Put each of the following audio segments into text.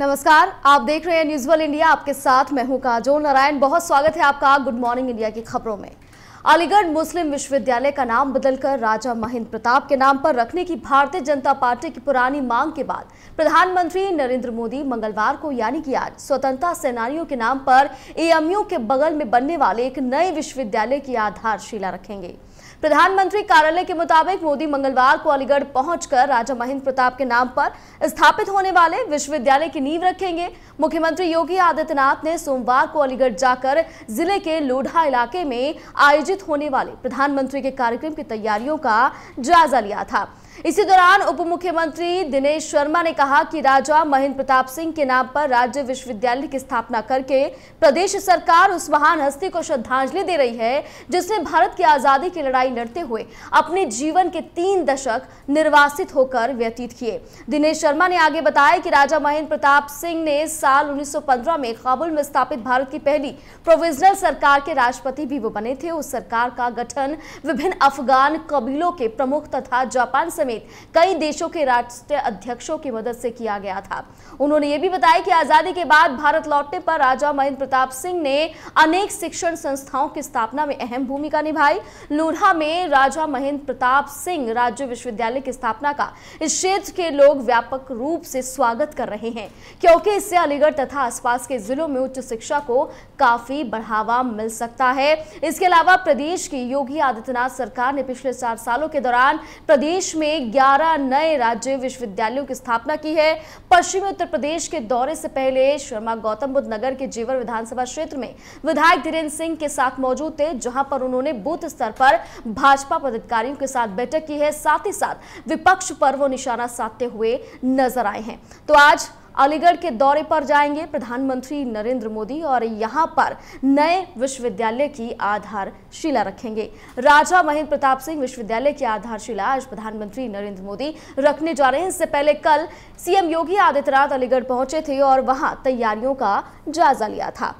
नमस्कार आप देख रहे हैं न्यूज वर्ल्ड इंडिया आपके साथ मैं हूं काजोल नारायण बहुत स्वागत है आपका गुड मॉर्निंग इंडिया की खबरों में अलीगढ़ मुस्लिम विश्वविद्यालय का नाम बदलकर राजा महेंद्र प्रताप के नाम पर रखने की भारतीय जनता पार्टी की पुरानी मांग के बाद प्रधानमंत्री नरेंद्र मोदी मंगलवार को यानी कि आज स्वतंत्रता सेनानियों के नाम पर एएमयू के बगल में बनने वाले एक नए विश्वविद्यालय की आधारशिला रखेंगे प्रधानमंत्री कार्यालय के मुताबिक मोदी मंगलवार को अलीगढ़ पहुंचकर राजा महेंद्र प्रताप के नाम पर स्थापित होने वाले विश्वविद्यालय की नींव रखेंगे मुख्यमंत्री योगी आदित्यनाथ ने सोमवार को अलीगढ़ जाकर जिले के लोढ़ा इलाके में आयोजित होने वाले प्रधानमंत्री के कार्यक्रम की तैयारियों का जायजा लिया था इसी दौरान उप मुख्यमंत्री दिनेश शर्मा ने कहा कि राजा महेंद्र प्रताप सिंह के नाम पर राज्य विश्वविद्यालय की स्थापना करके प्रदेश सरकार उस महान हस्ती को श्रद्धांजलि दे रही है जिसने भारत की आजादी की लड़ाई लड़ते हुए अपने जीवन के तीन दशक निर्वासित होकर व्यतीत किए दिनेश शर्मा ने आगे बताया कि राजा महेंद्र प्रताप सिंह ने साल उन्नीस में काबुल में स्थापित भारत की पहली प्रोविजनल सरकार के राष्ट्रपति भी वो बने थे उस सरकार का गठन विभिन्न अफगान कबीलों के प्रमुख तथा जापान समेत समेत कई देशों के राष्ट्र अध्यक्षों की मदद से किया गया था उन्होंने ये भी बताया कि आजादी के बाद भारत लौटने पर राजा महेंद्र प्रताप सिंह ने अनेक शिक्षण संस्थाओं की स्थापना में अहम भूमिका निभाई लूढ़ा में राजा महेंद्र प्रताप सिंह राज्य विश्वविद्यालय की स्थापना का इस क्षेत्र के लोग व्यापक रूप से स्वागत कर रहे हैं क्योंकि इससे अलीगढ़ तथा आसपास के जिलों में उच्च शिक्षा को काफी बढ़ावा मिल सकता है इसके अलावा प्रदेश की योगी आदित्यनाथ सरकार ने पिछले चार सालों के दौरान प्रदेश में 11 नए राज्य विश्वविद्यालयों की स्थापना की है पश्चिमी उत्तर प्रदेश के दौरे से पहले शर्मा गौतम बुद्ध नगर के जेवर विधानसभा क्षेत्र में विधायक धीरेन्द्र सिंह के साथ मौजूद थे जहां पर उन्होंने बूथ स्तर पर भाजपा पदाधिकारियों के साथ बैठक की है साथ ही साथ विपक्ष पर वो निशाना साधते हुए नजर आए हैं तो आज अलीगढ़ के दौरे पर जाएंगे प्रधानमंत्री नरेंद्र मोदी और यहाँ पर नए विश्वविद्यालय की आधारशिला रखेंगे राजा महेंद्र प्रताप सिंह विश्वविद्यालय की आधारशिला आज प्रधानमंत्री नरेंद्र मोदी रखने जा रहे हैं इससे पहले कल सीएम योगी आदित्यनाथ अलीगढ़ पहुंचे थे और वहां तैयारियों का जायजा लिया था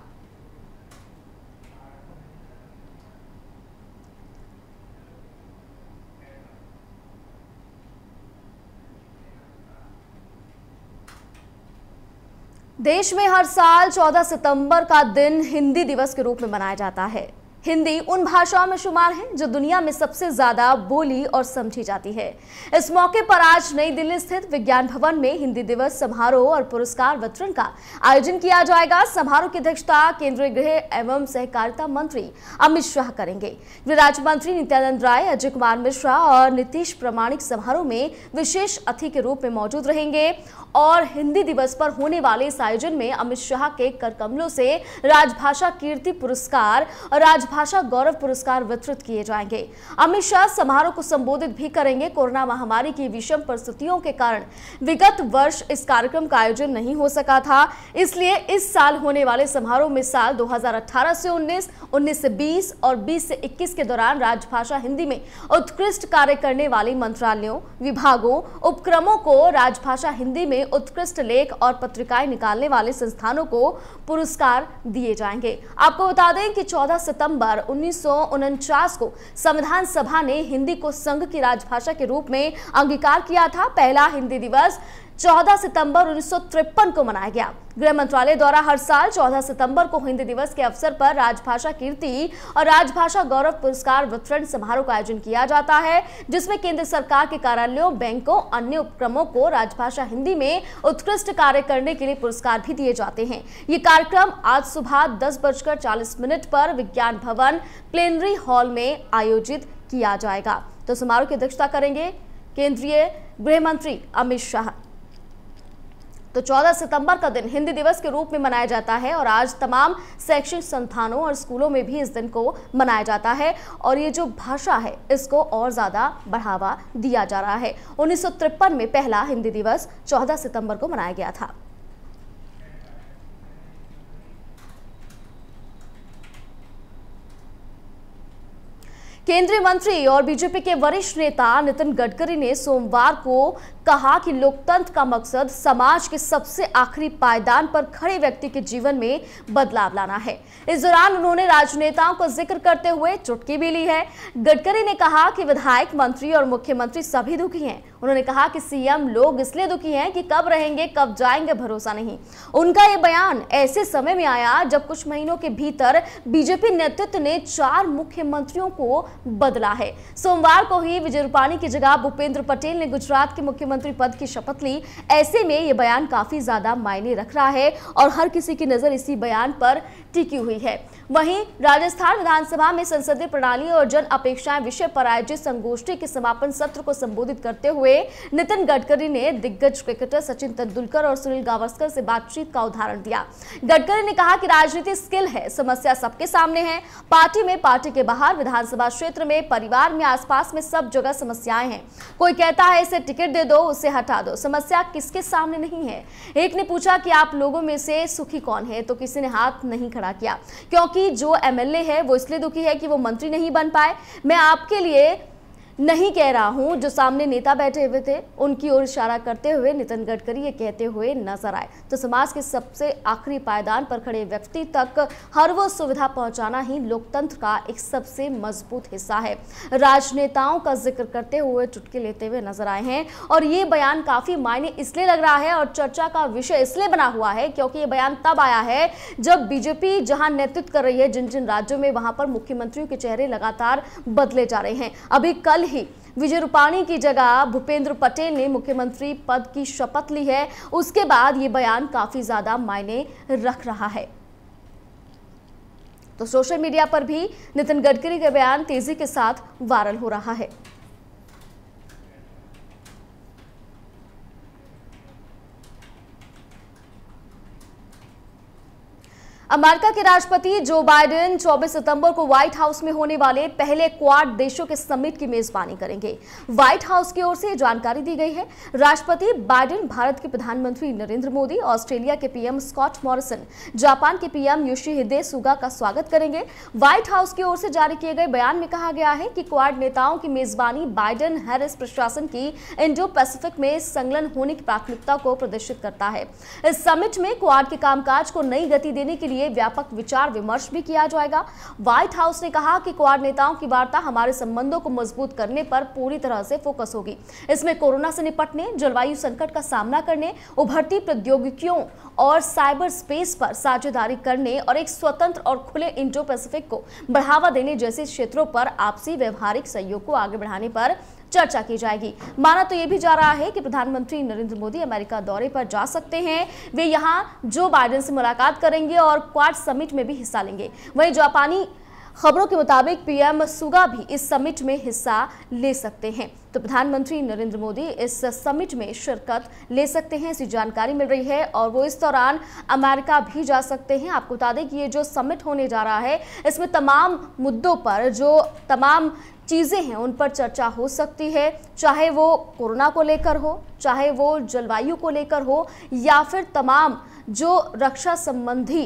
देश में हर साल 14 सितंबर का दिन हिंदी दिवस के रूप में मनाया जाता है हिंदी उन भाषाओं में शुमार है जो दुनिया में सबसे ज्यादा बोली और समझी जाती है इस मौके पर आज नई दिल्ली स्थित विज्ञान भवन में हिंदी दिवस समारोह और पुरस्कार वितरण का आयोजन किया जाएगा समारोह की अध्यक्षता केंद्रीय गृह एवं सहकारिता मंत्री अमित शाह करेंगे गृह राज्य मंत्री नित्यानंद राय अजय कुमार मिश्रा और नीतीश प्रमाणिक समारोह में विशेष अतिथि के रूप में मौजूद रहेंगे और हिंदी दिवस पर होने वाले इस आयोजन में अमित शाह के कर कमलों से राजभाषा कीर्ति पुरस्कार और राज राजभाषा गौरव पुरस्कार वितरित किए जाएंगे अमित शाह समारोह को संबोधित भी करेंगे कोरोना महामारी की विषम परिस्थितियों के कारण विगत वर्ष इस कार्यक्रम का आयोजन नहीं हो सका था इसलिए इस साल होने वाले समारोह में साल 2018 से 19, 19 से 20 और 20 से 21 के दौरान राजभाषा हिंदी में उत्कृष्ट कार्य करने वाले मंत्रालयों विभागों उपक्रमों को राजभाषा हिंदी में उत्कृष्ट लेख और पत्रिकाएं निकालने वाले संस्थानों को पुरस्कार दिए जाएंगे आपको बता दें कि 14 सितंबर दिसंबर उन्नीस को संविधान सभा ने हिंदी को संघ की राजभाषा के रूप में अंगीकार किया था पहला हिंदी दिवस 14 सितंबर उन्नीस को मनाया गया गृह मंत्रालय द्वारा हर साल 14 सितंबर को हिंदी दिवस के अवसर पर राजभाषा कीर्ति और राजभाषा गौरव पुरस्कार वितरण समारोह का आयोजन किया जाता है जिसमें केंद्र सरकार के कार्यालयों बैंकों अन्य उपक्रमों को राजभाषा हिंदी में उत्कृष्ट कार्य करने के लिए पुरस्कार भी दिए जाते हैं ये कार्यक्रम आज सुबह दस बजकर चालीस मिनट पर विज्ञान भवन प्लेनरी हॉल में आयोजित किया जाएगा तो समारोह की अध्यक्षता करेंगे केंद्रीय गृह मंत्री अमित शाह तो 14 सितंबर का दिन हिंदी दिवस के रूप में मनाया जाता है और आज तमाम शैक्षणिक संस्थानों और स्कूलों में भी इस दिन को मनाया जाता है और ये जो भाषा है इसको और ज़्यादा बढ़ावा दिया जा रहा है उन्नीस में पहला हिंदी दिवस चौदह सितंबर को मनाया गया था केंद्रीय मंत्री और बीजेपी के वरिष्ठ नेता नितिन गडकरी ने सोमवार को कहा कि लोकतंत्र का मकसद समाज के सबसे आखिरी पायदान पर खड़े व्यक्ति के जीवन में बदलाव लाना है इस दौरान उन्होंने राजनेताओं का जिक्र करते हुए चुटकी भी ली है गडकरी ने कहा कि विधायक मंत्री और मुख्यमंत्री सभी दुखी हैं उन्होंने कहा कि सीएम लोग इसलिए दुखी हैं कि कब रहेंगे कब जाएंगे भरोसा नहीं उनका यह बयान ऐसे समय में आया जब कुछ महीनों के भीतर बीजेपी नेतृत्व ने चार मुख्यमंत्रियों को बदला है सोमवार को ही विजय रूपाणी की जगह भूपेंद्र पटेल ने गुजरात के मुख्यमंत्री मुख्यमंत्री पद की शपथ ली ऐसे में ये बयान काफ़ी ज़्यादा मायने रख रहा है और हर किसी की नज़र इसी बयान पर टिकी हुई है वहीं राजस्थान विधानसभा में संसदीय प्रणाली और जन अपेक्षाएं विषय पर आयोजित संगोष्ठी के समापन सत्र को संबोधित करते हुए नितिन गडकरी ने दिग्गज क्रिकेटर सचिन तेंदुलकर और सुनील गावस्कर से बातचीत का उदाहरण दिया गडकरी ने कहा कि राजनीति स्किल है समस्या सबके सामने है पार्टी में पार्टी के बाहर विधानसभा क्षेत्र में परिवार में आसपास में सब जगह समस्याएं हैं कोई कहता है इसे टिकट दे दो उसे हटा दो समस्या किसके सामने नहीं है एक ने पूछा कि आप लोगों में से सुखी कौन है तो किसी ने हाथ नहीं खड़ा खड़ा किया क्योंकि जो एमएलए है वो इसलिए दुखी है कि वो मंत्री नहीं बन पाए मैं आपके लिए नहीं कह रहा हूं जो सामने नेता बैठे हुए थे उनकी ओर इशारा करते हुए नितिन गडकरी ये कहते हुए नजर आए तो समाज के सबसे आखिरी पायदान पर खड़े व्यक्ति तक हर वो सुविधा पहुंचाना ही लोकतंत्र का एक सबसे मजबूत हिस्सा है राजनेताओं का जिक्र करते हुए चुटकी लेते हुए नजर आए हैं और ये बयान काफी मायने इसलिए लग रहा है और चर्चा का विषय इसलिए बना हुआ है क्योंकि ये बयान तब आया है जब बीजेपी जहां नेतृत्व कर रही है जिन जिन राज्यों में वहां पर मुख्यमंत्रियों के चेहरे लगातार बदले जा रहे हैं अभी कल ही विजय रूपाणी की जगह भूपेंद्र पटेल ने मुख्यमंत्री पद की शपथ ली है उसके बाद ये बयान काफी ज्यादा मायने रख रहा है तो सोशल मीडिया पर भी नितिन गडकरी का बयान तेजी के साथ वायरल हो रहा है अमेरिका के राष्ट्रपति जो बाइडेन 24 सितंबर को व्हाइट हाउस में होने वाले पहले क्वाड देशों के समिट की मेजबानी करेंगे व्हाइट हाउस की ओर से जानकारी दी गई है राष्ट्रपति बाइडेन भारत के प्रधानमंत्री नरेंद्र मोदी ऑस्ट्रेलिया के पीएम स्कॉट मॉरिसन जापान के पीएम हिदे सुगा का स्वागत करेंगे व्हाइट हाउस की ओर से जारी किए गए बयान में कहा गया है कि क्वाड नेताओं की मेजबानी बाइडन हैरिस प्रशासन की इंडो पैसिफिक में संलग्न होने की प्राथमिकता को प्रदर्शित करता है इस समिट में क्वाड के कामकाज को नई गति देने के लिए लिए व्यापक विचार विमर्श भी किया जाएगा व्हाइट हाउस ने कहा कि क्वार नेताओं की वार्ता हमारे संबंधों को मजबूत करने पर पूरी तरह से फोकस होगी इसमें कोरोना से निपटने जलवायु संकट का सामना करने उभरती प्रौद्योगिकियों और साइबर स्पेस पर साझेदारी करने और एक स्वतंत्र और खुले इंडो पैसिफिक को बढ़ावा देने जैसे क्षेत्रों पर आपसी व्यवहारिक सहयोग को आगे बढ़ाने पर चर्चा की जाएगी माना तो ये भी जा रहा है कि प्रधानमंत्री नरेंद्र मोदी अमेरिका दौरे पर जा सकते हैं वे यहाँ जो बाइडेन से मुलाकात करेंगे और क्वाड समिट में भी हिस्सा लेंगे वहीं जापानी खबरों के मुताबिक पीएम सुगा भी इस समिट में हिस्सा ले सकते हैं तो प्रधानमंत्री नरेंद्र मोदी इस समिट में शिरकत ले सकते हैं ऐसी जानकारी मिल रही है और वो इस दौरान अमेरिका भी जा सकते हैं आपको बता दें कि ये जो समिट होने जा रहा है इसमें तमाम मुद्दों पर जो तमाम चीज़ें हैं उन पर चर्चा हो सकती है चाहे वो कोरोना को लेकर हो चाहे वो जलवायु को लेकर हो या फिर तमाम जो रक्षा संबंधी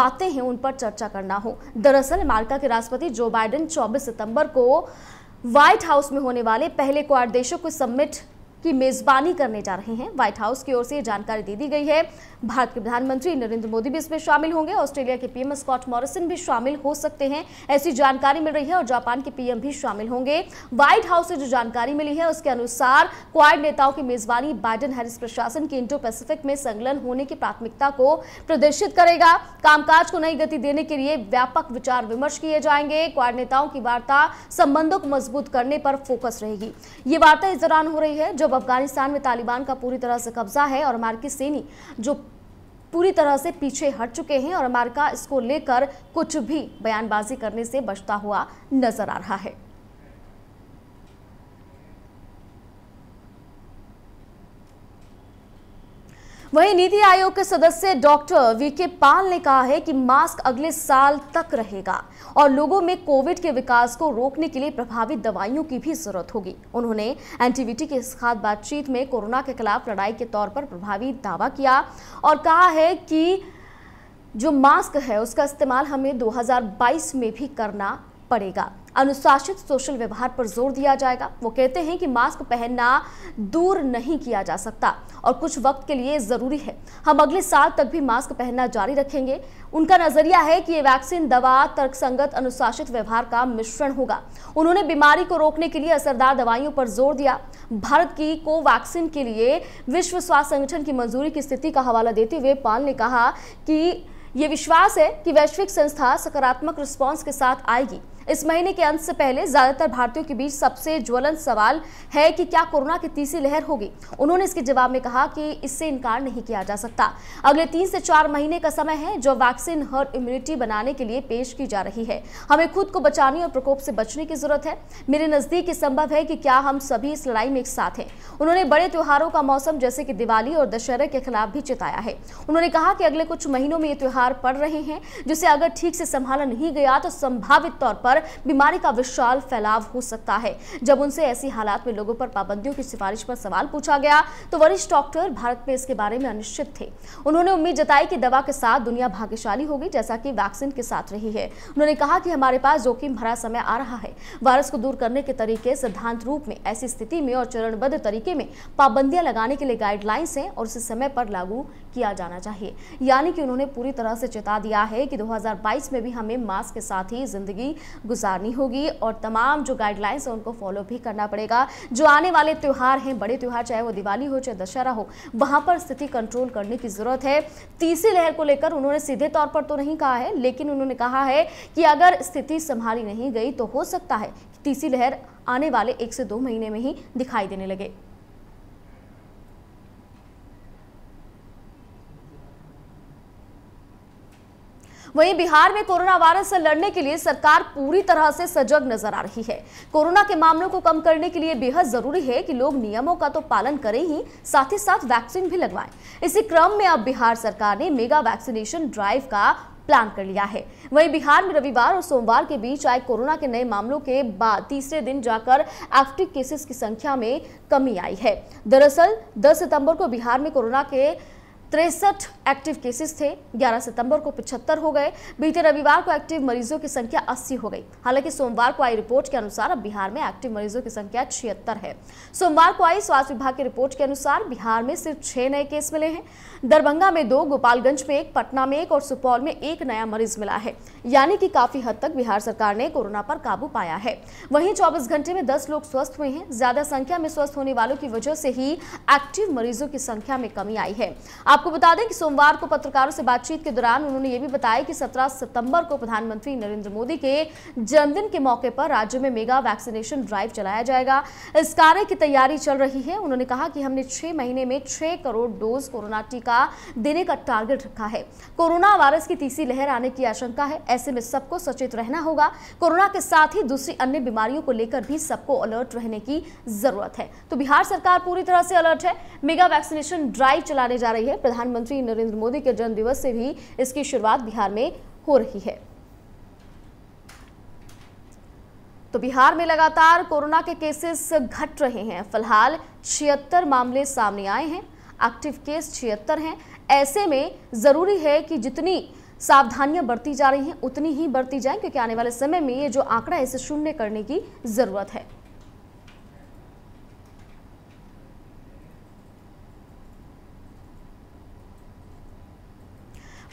बातें हैं उन पर चर्चा करना हो दरअसल अमेरिका के राष्ट्रपति जो बाइडेन 24 सितंबर को व्हाइट हाउस में होने वाले पहले क्वार देशों को समिट की मेजबानी करने जा रहे हैं व्हाइट हाउस की ओर से जानकारी दे दी गई है भारत के प्रधानमंत्री नरेंद्र मोदी भी इसमें शामिल होंगे ऑस्ट्रेलिया के पीएम स्कॉट मॉरिसन भी शामिल हो सकते हैं ऐसी जानकारी मिल रही है और जापान के पीएम भी शामिल होंगे व्हाइट हाउस से जो जानकारी मिली है उसके अनुसार क्वाड नेताओं की मेजबानी बाइडन हैरिस प्रशासन की इंडो पैसिफिक में संलग्न होने की प्राथमिकता को प्रदर्शित करेगा कामकाज को नई गति देने के लिए व्यापक विचार विमर्श किए जाएंगे क्वाड नेताओं की वार्ता संबंधों को मजबूत करने पर फोकस रहेगी ये वार्ता इस दौरान हो रही है जब अफगानिस्तान में तालिबान का पूरी तरह से कब्जा है और अमेरिकी सैनी जो पूरी तरह से पीछे हट चुके हैं और अमेरिका इसको लेकर कुछ भी बयानबाजी करने से बचता हुआ नजर आ रहा है वहीं नीति आयोग के सदस्य डॉक्टर वीके पाल ने कहा है कि मास्क अगले साल तक रहेगा और लोगों में कोविड के विकास को रोकने के लिए प्रभावित दवाइयों की भी जरूरत होगी उन्होंने एनटीवीटी के साथ बातचीत में कोरोना के खिलाफ लड़ाई के तौर पर प्रभावी दावा किया और कहा है कि जो मास्क है उसका इस्तेमाल हमें दो में भी करना पड़ेगा अनुशासित सोशल व्यवहार पर जोर दिया जाएगा वो कहते हैं कि मास्क पहनना दूर नहीं किया जा सकता और कुछ वक्त के लिए ज़रूरी है हम अगले साल तक भी मास्क पहनना जारी रखेंगे उनका नज़रिया है कि ये वैक्सीन दवा तर्कसंगत अनुशासित व्यवहार का मिश्रण होगा उन्होंने बीमारी को रोकने के लिए असरदार दवाइयों पर जोर दिया भारत की कोवैक्सीन के लिए विश्व स्वास्थ्य संगठन की मंजूरी की स्थिति का हवाला देते हुए पाल ने कहा कि ये विश्वास है कि वैश्विक संस्था सकारात्मक रिस्पांस के साथ आएगी इस महीने के अंत से पहले ज्यादातर भारतीयों के बीच सबसे ज्वलन सवाल है कि क्या कोरोना की तीसरी लहर होगी उन्होंने इसके जवाब में कहा कि इससे इनकार नहीं किया जा सकता अगले तीन से चार महीने का समय है जो वैक्सीन हर इम्यूनिटी बनाने के लिए पेश की जा रही है हमें खुद को बचाने और प्रकोप से बचने की जरूरत है मेरे नजदीक संभव है कि क्या हम सभी इस लड़ाई में एक साथ हैं उन्होंने बड़े त्योहारों का मौसम जैसे कि दिवाली और दशहरे के खिलाफ भी चेताया है उन्होंने कहा कि अगले कुछ महीनों में ये त्योहार पड़ रहे हैं जिसे अगर ठीक से संभाला नहीं गया तो संभावित तौर पर पर बीमारी का विशाल फैलाव हो सकता है जब उनसे ऐसी हालात में लोगों पर पाबंदियों की सिफारिश पर सवाल पूछा गया तो वरिष्ठ डॉक्टर भारत में इसके बारे में अनिश्चित थे उन्होंने उम्मीद जताई कि दवा के साथ दुनिया भाग्यशाली होगी जैसा कि वैक्सीन के साथ रही है उन्होंने कहा कि हमारे पास जोखिम भरा समय आ रहा है वायरस को दूर करने के तरीके सिद्धांत रूप में ऐसी स्थिति में और चरणबद्ध तरीके में पाबंदियां लगाने के लिए गाइडलाइंस हैं और उसे समय पर लागू किया जाना चाहिए यानी कि उन्होंने पूरी तरह से चेता दिया है कि 2022 में भी हमें मास्क के साथ ही ज़िंदगी गुजारनी होगी और तमाम जो गाइडलाइंस हैं उनको फॉलो भी करना पड़ेगा जो आने वाले त्यौहार हैं बड़े त्यौहार चाहे वो दिवाली हो चाहे दशहरा हो वहाँ पर स्थिति कंट्रोल करने की ज़रूरत है तीसरी लहर को लेकर उन्होंने सीधे तौर पर तो नहीं कहा है लेकिन उन्होंने कहा है कि अगर स्थिति संभाली नहीं गई तो हो सकता है तीसरी लहर आने वाले एक से दो महीने में ही दिखाई देने लगे वहीं बिहार में कोरोना वायरस से लड़ने के लिए सरकार पूरी तरह से सजग नजर आ रही है कोरोना के मामलों को कम करने के लिए बेहद जरूरी है कि लोग नियमों का तो पालन करें ही साथ ही साथ वैक्सीन भी लगवाएं इसी क्रम में अब बिहार सरकार ने मेगा वैक्सीनेशन ड्राइव का प्लान कर लिया है वहीं बिहार में रविवार और सोमवार के बीच आए कोरोना के नए मामलों के बाद तीसरे दिन जाकर एक्टिव केसेस की संख्या में कमी आई है दरअसल 10 सितंबर को बिहार में कोरोना के तिरसठ एक्टिव केसेस थे 11 सितंबर को 75 हो गए बीते रविवार को एक्टिव मरीजों की संख्या 80 हो गई हालांकि सोमवार को आई रिपोर्ट के अनुसार अब बिहार में एक्टिव मरीजों की संख्या छिहत्तर है सोमवार को आई स्वास्थ्य विभाग की रिपोर्ट के अनुसार बिहार में सिर्फ छह नए केस मिले हैं दरभंगा में दो गोपालगंज में एक पटना में एक और सुपौल में एक नया मरीज मिला है यानी कि काफी हद तक बिहार सरकार ने कोरोना पर काबू पाया है वहीं चौबीस घंटे में दस लोग स्वस्थ हुए हैं ज्यादा संख्या में स्वस्थ होने वालों की वजह से ही एक्टिव मरीजों की संख्या में कमी आई है आप आपको बता दें कि सोमवार को पत्रकारों से बातचीत के दौरान उन्होंने ये भी बताया कि 17 सितंबर को प्रधानमंत्री नरेंद्र मोदी के जन्मदिन के मौके पर राज्य में मेगा वैक्सीनेशन ड्राइव चलाया जाएगा इस कार्य की तैयारी चल रही है उन्होंने कहा कि हमने छह महीने में छह करोड़ डोज कोरोना टीका देने का टारगेट रखा है कोरोना वायरस की तीसरी लहर आने की आशंका है ऐसे में सबको सचेत रहना होगा कोरोना के साथ ही दूसरी अन्य बीमारियों को लेकर भी सबको अलर्ट रहने की जरूरत है तो बिहार सरकार पूरी तरह से अलर्ट है मेगा वैक्सीनेशन ड्राइव चलाने जा रही है प्रधानमंत्री नरेंद्र मोदी के जन्मदिवस से भी इसकी शुरुआत बिहार में हो रही है तो बिहार में लगातार कोरोना के केसेस घट रहे हैं फिलहाल छिहत्तर मामले सामने आए हैं एक्टिव केस छिहत्तर हैं ऐसे में ज़रूरी है कि जितनी सावधानियां बरती जा रही हैं उतनी ही बरती जाएं क्योंकि आने वाले समय में ये जो आंकड़ा है इसे शून्य करने की ज़रूरत है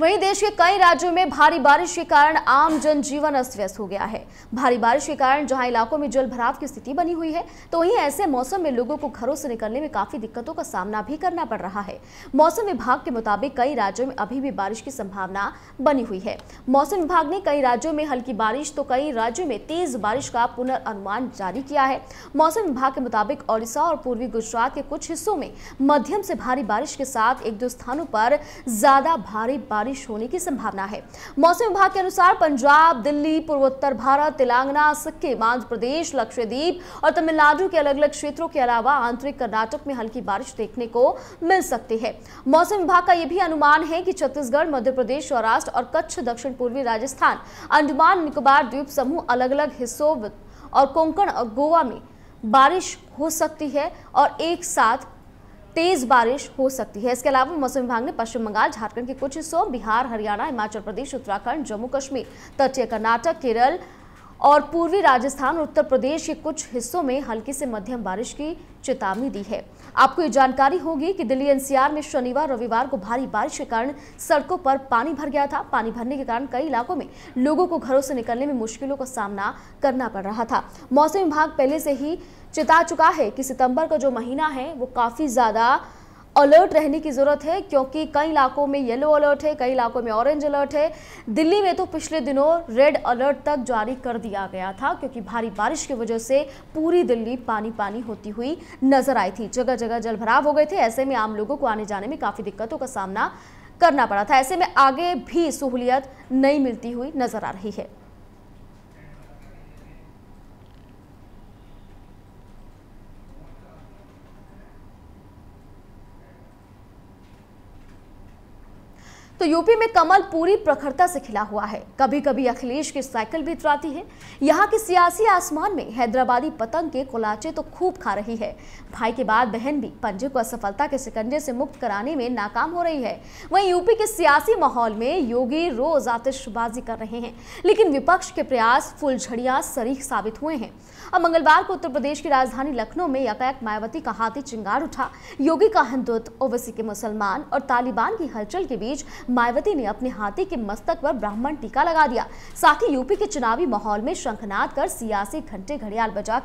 वहीं देश के कई राज्यों में भारी बारिश के कारण आम जनजीवन अस्त व्यस्त हो गया है भारी बारिश के कारण जहां इलाकों में जल भराव की स्थिति बनी हुई है तो वहीं ऐसे मौसम में लोगों को घरों से निकलने में काफी दिक्कतों का सामना भी करना पड़ रहा है मौसम विभाग के मुताबिक कई राज्यों में अभी भी बारिश की संभावना बनी हुई है मौसम विभाग ने कई राज्यों में हल्की बारिश तो कई राज्यों में तेज बारिश का पुनर्नुमान जारी किया है मौसम विभाग के मुताबिक ओडिशा और पूर्वी गुजरात के कुछ हिस्सों में मध्यम से भारी बारिश के साथ एक दो स्थानों पर ज्यादा भारी बारिश बारिश होने की संभावना है मौसम विभाग के अनुसार पंजाब दिल्ली पूर्वोत्तर भारत तेलंगाना सिक्किम आंध्र प्रदेश लक्षद्वीप और तमिलनाडु के अलग अलग क्षेत्रों के अलावा आंतरिक कर्नाटक में हल्की बारिश देखने को मिल सकती है मौसम विभाग का यह भी अनुमान है कि छत्तीसगढ़ मध्य प्रदेश सौराष्ट्र और कच्छ दक्षिण पूर्वी राजस्थान अंडमान निकोबार द्वीप समूह अलग अलग हिस्सों और कोंकण और गोवा में बारिश हो सकती है और एक साथ तेज बारिश हो सकती है इसके अलावा मौसम विभाग ने पश्चिम बंगाल झारखंड के कुछ हिस्सों बिहार हरियाणा हिमाचल प्रदेश उत्तराखंड जम्मू कश्मीर तटीय कर्नाटक केरल और पूर्वी राजस्थान और उत्तर प्रदेश के कुछ हिस्सों में हल्की से मध्यम बारिश की चेतावनी दी है आपको ये जानकारी होगी कि दिल्ली एनसीआर में शनिवार रविवार को भारी बारिश के कारण सड़कों पर पानी भर गया था पानी भरने के कारण कई इलाकों में लोगों को घरों से निकलने में मुश्किलों का सामना करना पड़ रहा था मौसम विभाग पहले से ही चिता चुका है कि सितंबर का जो महीना है वो काफ़ी ज़्यादा अलर्ट रहने की ज़रूरत है क्योंकि कई इलाकों में येलो अलर्ट है कई इलाकों में ऑरेंज अलर्ट है दिल्ली में तो पिछले दिनों रेड अलर्ट तक जारी कर दिया गया था क्योंकि भारी बारिश की वजह से पूरी दिल्ली पानी पानी होती हुई नजर आई थी जगह जगह जलभराव हो गए थे ऐसे में आम लोगों को आने जाने में काफ़ी दिक्कतों का सामना करना पड़ा था ऐसे में आगे भी सहूलियत नहीं मिलती हुई नजर आ रही है तो यूपी में कमल पूरी प्रखरता से खिला हुआ है कभी कभी अखिलेश की साइकिल भी उतराती है यहाँ के सियासी आसमान में हैदराबादी पतंग के कोलाचे तो खूब खा रही है भाई के बाद बहन भी पंजे को असफलता के सिकंजे से मुक्त कराने में नाकाम हो रही है वहीं यूपी के सियासी माहौल में योगी रोज आतिशबाजी कर रहे हैं लेकिन विपक्ष के प्रयास फुलझड़िया सरीख साबित हुए हैं अब मंगलवार को उत्तर प्रदेश की राजधानी लखनऊ में यकैक मायावती का हाथी चिंगार उठा योगी का हिंदुत्व ओवैसी के मुसलमान और तालिबान की हलचल के बीच मायावती ने अपने हाथी के मस्तक पर ब्राह्मण टीका लगा दिया साथ ही यूपी के चुनावी माहौल में शंखनाद कर सियासी घंटे घड़ियाल बजा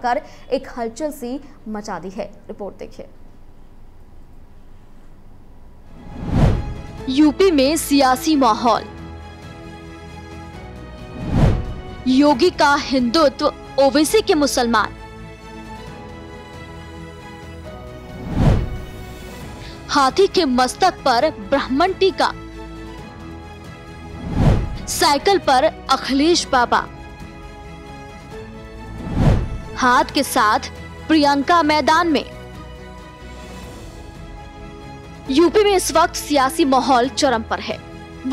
एक हलचल सी मचा दी है रिपोर्ट देखिए यूपी में सियासी माहौल योगी का हिंदुत्व ओबीसी के मुसलमान हाथी के मस्तक पर ब्राह्मण टीका साइकिल पर अखिलेश बाबा हाथ के साथ प्रियंका मैदान में यूपी में इस वक्त सियासी माहौल चरम पर है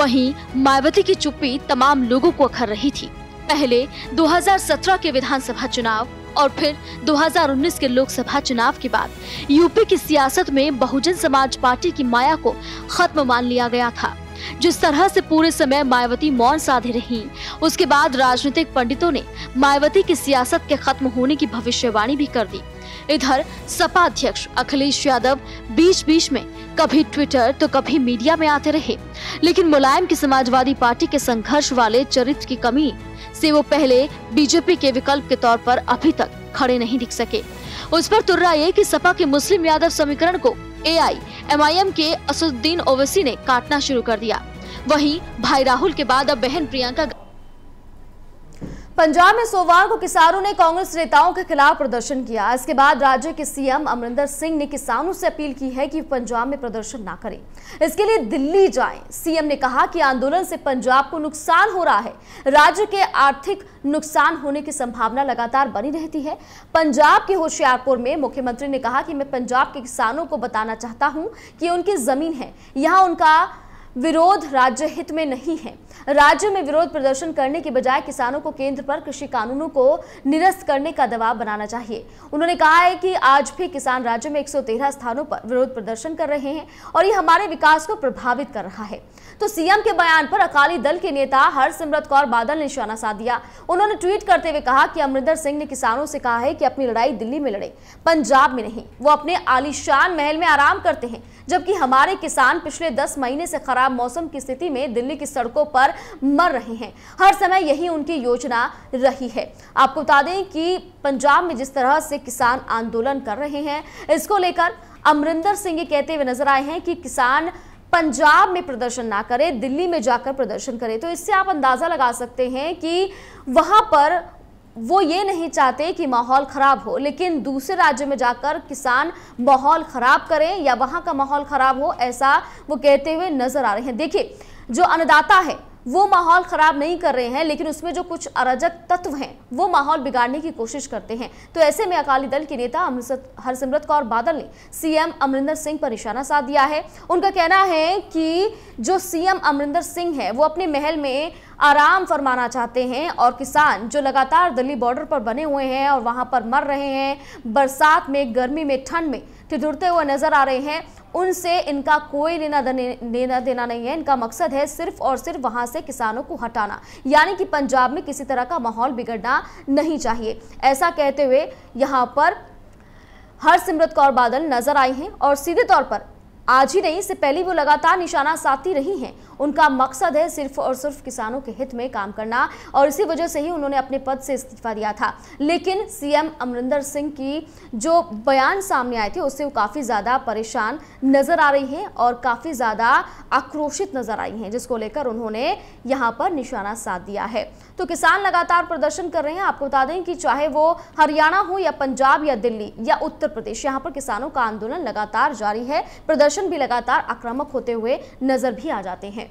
वहीं मायावती की चुप्पी तमाम लोगों को अखर रही थी पहले 2017 के विधानसभा चुनाव और फिर 2019 के लोकसभा चुनाव के बाद यूपी की सियासत में बहुजन समाज पार्टी की माया को खत्म मान लिया गया था जिस तरह से पूरे समय मायावती मौन साधे रही उसके बाद राजनीतिक पंडितों ने मायावती की सियासत के खत्म होने की भविष्यवाणी भी कर दी इधर सपा अध्यक्ष अखिलेश यादव बीच बीच में कभी ट्विटर तो कभी मीडिया में आते रहे लेकिन मुलायम की समाजवादी पार्टी के संघर्ष वाले चरित्र की कमी से वो पहले बीजेपी के विकल्प के तौर पर अभी तक खड़े नहीं दिख सके उस पर तुर्रा ये कि सपा के मुस्लिम यादव समीकरण को एआई एमआईएम के असुद्दीन ओवैसी ने काटना शुरू कर दिया वहीं भाई राहुल के बाद अब बहन प्रियंका पंजाब में सोमवार को किसानों ने कांग्रेस नेताओं के खिलाफ प्रदर्शन किया इसके बाद राज्य के सीएम अमरिंदर सिंह ने किसानों से अपील की है कि पंजाब में प्रदर्शन ना करें इसके लिए दिल्ली जाएं। सीएम ने कहा कि आंदोलन से पंजाब को नुकसान हो रहा है राज्य के आर्थिक नुकसान होने की संभावना लगातार बनी रहती है पंजाब के होशियारपुर में मुख्यमंत्री ने कहा कि मैं पंजाब के किसानों को बताना चाहता हूँ कि उनकी जमीन है यहाँ उनका विरोध राज्य हित में नहीं है राज्य में विरोध प्रदर्शन करने के बजाय किसानों को केंद्र पर कृषि कानूनों को निरस्त करने का दबाव बनाना चाहिए उन्होंने कहा है कि आज भी किसान राज्य में 113 स्थानों पर विरोध प्रदर्शन कर रहे हैं और ये हमारे विकास को प्रभावित कर रहा है तो सीएम के बयान पर अकाली दल के नेता हरसिमरत कौर बादल ने निशाना साध दिया उन्होंने ट्वीट करते हुए कहा कि अमरिंदर सिंह ने किसानों से कहा है कि अपनी लड़ाई दिल्ली में लड़े पंजाब में नहीं वो अपने आलिशान महल में आराम करते हैं जबकि हमारे किसान पिछले दस महीने से खराब मौसम की स्थिति में दिल्ली की सड़कों पर मर रहे हैं हर समय यही उनकी योजना रही है आपको बता दें कि पंजाब में जिस तरह से किसान आंदोलन कर रहे हैं इसको लेकर अमरिंदर सिंह ये कहते हुए नजर आए हैं कि किसान पंजाब में प्रदर्शन ना करे दिल्ली में जाकर प्रदर्शन करे तो इससे आप अंदाजा लगा सकते हैं कि वहां पर वो ये नहीं चाहते कि माहौल ख़राब हो लेकिन दूसरे राज्य में जाकर किसान माहौल ख़राब करें या वहां का माहौल ख़राब हो ऐसा वो कहते हुए नज़र आ रहे हैं देखिए जो अन्नदाता है वो माहौल खराब नहीं कर रहे हैं लेकिन उसमें जो कुछ अराजक तत्व हैं वो माहौल बिगाड़ने की कोशिश करते हैं तो ऐसे में अकाली दल के नेता हरसिमरत कौर बादल ने सीएम अमरिंदर सिंह पर निशाना साध दिया है उनका कहना है कि जो सीएम अमरिंदर सिंह है वो अपने महल में आराम फरमाना चाहते हैं और किसान जो लगातार दिल्ली बॉर्डर पर बने हुए हैं और वहाँ पर मर रहे हैं बरसात में गर्मी में ठंड में ठिठुरते हुए नजर आ रहे हैं उनसे इनका कोई लेना देना देना नहीं है इनका मकसद है सिर्फ और सिर्फ वहां से किसानों को हटाना यानी कि पंजाब में किसी तरह का माहौल बिगड़ना नहीं चाहिए ऐसा कहते हुए यहाँ पर हरसिमरत कौर बादल नजर आई हैं और सीधे तौर पर आज ही नहीं इससे पहले वो लगातार निशाना साधती रही हैं उनका मकसद है सिर्फ और सिर्फ किसानों के हित में काम करना और इसी वजह से ही उन्होंने अपने पद से इस्तीफा दिया था लेकिन सीएम अमरिंदर सिंह की जो बयान सामने आए थे उससे वो काफ़ी ज़्यादा परेशान नज़र आ रही हैं और काफ़ी ज़्यादा आक्रोशित नज़र आई हैं जिसको लेकर उन्होंने यहाँ पर निशाना साध दिया है तो किसान लगातार प्रदर्शन कर रहे हैं आपको बता दें कि चाहे वो हरियाणा हो या पंजाब या दिल्ली या उत्तर प्रदेश यहाँ पर किसानों का आंदोलन लगातार जारी है प्रदर्शन भी लगातार आक्रामक होते हुए नजर भी आ जाते हैं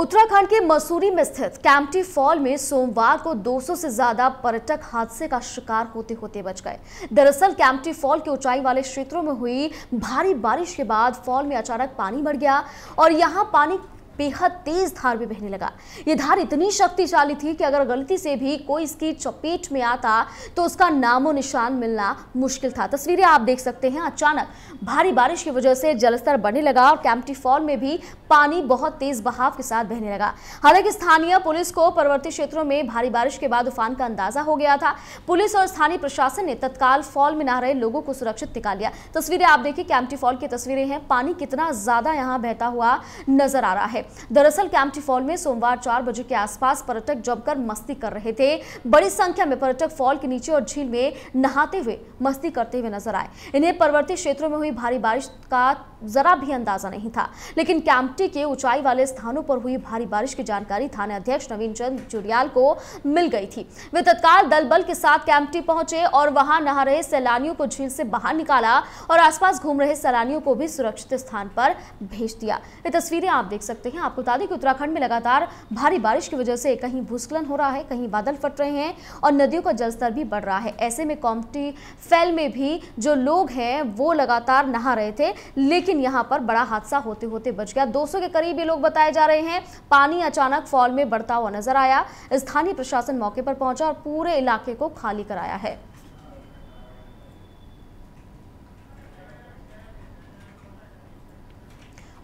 उत्तराखंड के मसूरी में स्थित कैंपटी फॉल में सोमवार को 200 से ज्यादा पर्यटक हादसे का शिकार होते होते बच गए दरअसल कैंपटी फॉल के ऊंचाई वाले क्षेत्रों में हुई भारी बारिश के बाद फॉल में अचानक पानी बढ़ गया और यहाँ पानी बेहद तेज धार भी बहने लगा यह धार इतनी शक्तिशाली थी कि अगर गलती से भी कोई इसकी चपेट में आता तो उसका नामो निशान मिलना मुश्किल था तस्वीरें आप देख सकते हैं अचानक भारी बारिश की वजह से जलस्तर बढ़ने लगा और कैंपटी फॉल में भी पानी बहुत तेज बहाव के साथ बहने लगा हालांकि स्थानीय पुलिस को पर्वतीय क्षेत्रों में भारी बारिश के बाद उफान का अंदाजा हो गया था पुलिस और स्थानीय प्रशासन ने तत्काल फॉल में नहा रहे लोगों को सुरक्षित निकाल लिया तस्वीरें आप देखिए कैम्पटी फॉल की तस्वीरें हैं पानी कितना ज्यादा यहाँ बहता हुआ नजर आ रहा है दरअसल कैंपटी फॉल में सोमवार चार बजे के आसपास पर्यटक जमकर मस्ती कर रहे थे बड़ी संख्या में पर्यटक फॉल के नीचे और झील में नहाते हुए मस्ती करते हुए नजर आए इन्हें पर्वतीय क्षेत्रों में हुई भारी बारिश का जरा भी अंदाजा नहीं था लेकिन कैंपटी के ऊंचाई वाले स्थानों पर हुई भारी बारिश की जानकारी थाना अध्यक्ष नवीन चंद जुड़ियाल को मिल गई थी वे तत्काल दल बल के साथ कैंपटी पहुंचे और वहां नहा रहे सैलानियों को झील से बाहर निकाला और आसपास घूम रहे सैलानियों को भी सुरक्षित स्थान पर भेज दिया ये तस्वीरें आप देख सकते हैं रही हैं आपको बता दें कि उत्तराखंड में लगातार भारी बारिश की वजह से कहीं भूस्खलन हो रहा है कहीं बादल फट रहे हैं और नदियों का जलस्तर भी बढ़ रहा है ऐसे में कॉम्टी फैल में भी जो लोग हैं वो लगातार नहा रहे थे लेकिन यहाँ पर बड़ा हादसा होते होते बच गया दो के करीब ये लोग बताए जा रहे हैं पानी अचानक फॉल में बढ़ता हुआ नजर आया स्थानीय प्रशासन मौके पर पहुंचा और पूरे इलाके को खाली कराया है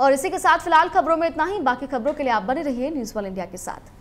और इसी के साथ फिलहाल खबरों में इतना ही बाकी खबरों के लिए आप बने रहिए न्यूज वन इंडिया के साथ